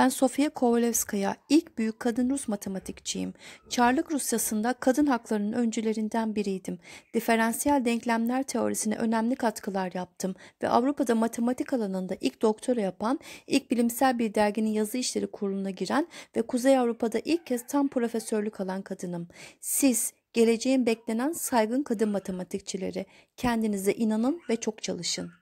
Ben Sofia Kovalevskaya ilk büyük kadın Rus matematikçiyim. Çarlık Rusyası'nda kadın haklarının öncülerinden biriydim. Diferansiyel denklemler teorisine önemli katkılar yaptım ve Avrupa'da matematik alanında ilk doktora yapan, ilk bilimsel bir derginin yazı işleri kuruluna giren ve Kuzey Avrupa'da ilk kez tam profesörlük alan kadınım. Siz geleceğin beklenen saygın kadın matematikçileri kendinize inanın ve çok çalışın.